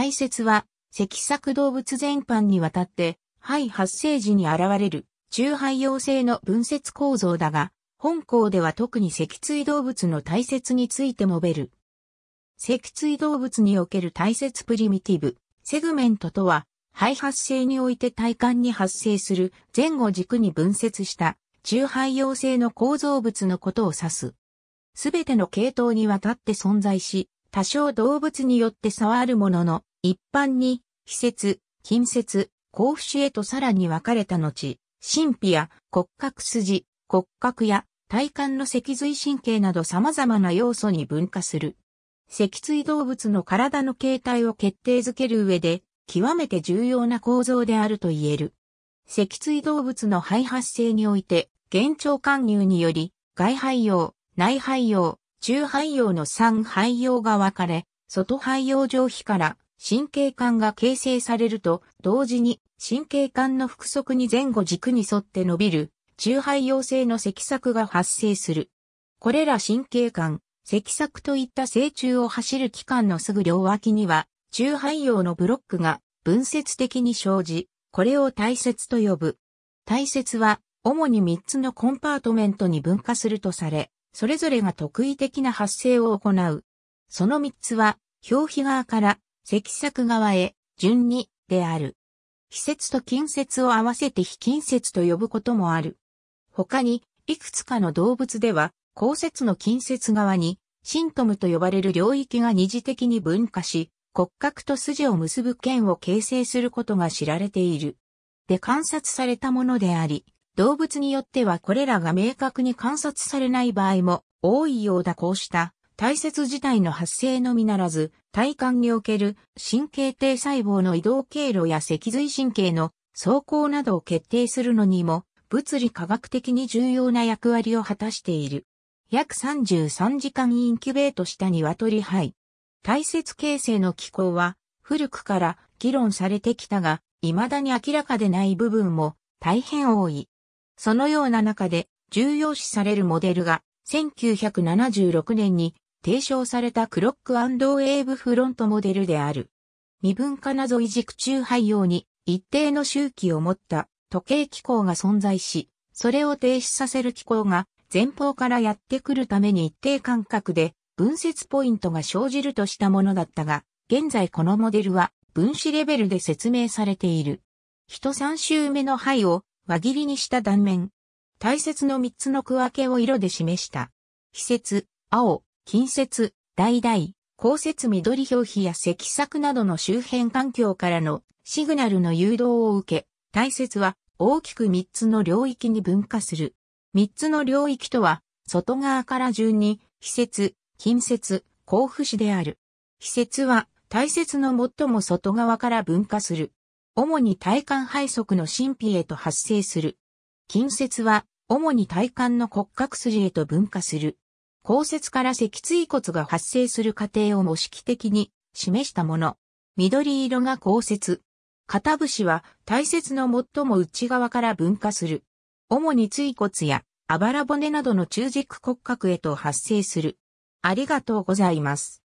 大説は、脊索動物全般にわたって、肺発生時に現れる、中肺陽性の分節構造だが、本校では特に脊椎動物の大切について述べる。脊椎動物における大切プリミティブ、セグメントとは、肺発生において体幹に発生する前後軸に分節した中肺陽性の構造物のことを指す。すべての系統にわたって存在し、多少動物によって差はあるものの、一般に、非節、近節、甲府市へとさらに分かれた後、神秘や骨格筋、骨格や体幹の脊髄神経など様々な要素に分化する。脊椎動物の体の形態を決定づける上で、極めて重要な構造であると言える。脊椎動物の肺発生において、幻聴貫入により、外肺葉、内肺葉、中肺葉の3肺葉が分かれ、外肺葉上皮から神経管が形成されると、同時に神経管の腹側に前後軸に沿って伸びる、中肺陽性の脊索が発生する。これら神経管、脊索といった正中を走る器官のすぐ両脇には、中肺陽のブロックが分節的に生じ、これを大切と呼ぶ。大切は、主に3つのコンパートメントに分化するとされ、それぞれが特異的な発生を行う。その3つは、表皮側から積作側へ、順に、である。非節と近節を合わせて非近節と呼ぶこともある。他に、いくつかの動物では、後節の近節側に、シントムと呼ばれる領域が二次的に分化し、骨格と筋を結ぶ剣を形成することが知られている。で観察されたものであり、動物によってはこれらが明確に観察されない場合も多いようだこうした、大切事態の発生のみならず、体幹における神経体細胞の移動経路や脊髄神経の走行などを決定するのにも物理科学的に重要な役割を果たしている。約33時間インキュベートした鶏肺。体節形成の機構は古くから議論されてきたが、未だに明らかでない部分も大変多い。そのような中で重要視されるモデルが1976年に提唱されたクロックエイブフロントモデルである。未分化謎い軸中配用に一定の周期を持った時計機構が存在し、それを停止させる機構が前方からやってくるために一定間隔で分節ポイントが生じるとしたものだったが、現在このモデルは分子レベルで説明されている。人三周目の灰を輪切りにした断面。大切の三つの区分けを色で示した。季節、青、近接、代々、降雪緑表皮や積作などの周辺環境からのシグナルの誘導を受け、大切は大きく3つの領域に分化する。3つの領域とは、外側から順に、非雪、近接、甲府市である。非雪は、大切の最も外側から分化する。主に体幹配側の神秘へと発生する。近接は、主に体幹の骨格筋へと分化する。降雪から脊椎骨が発生する過程を模式的に示したもの。緑色が降雪。片節は大切の最も内側から分化する。主に椎骨やあばら骨などの中軸骨格へと発生する。ありがとうございます。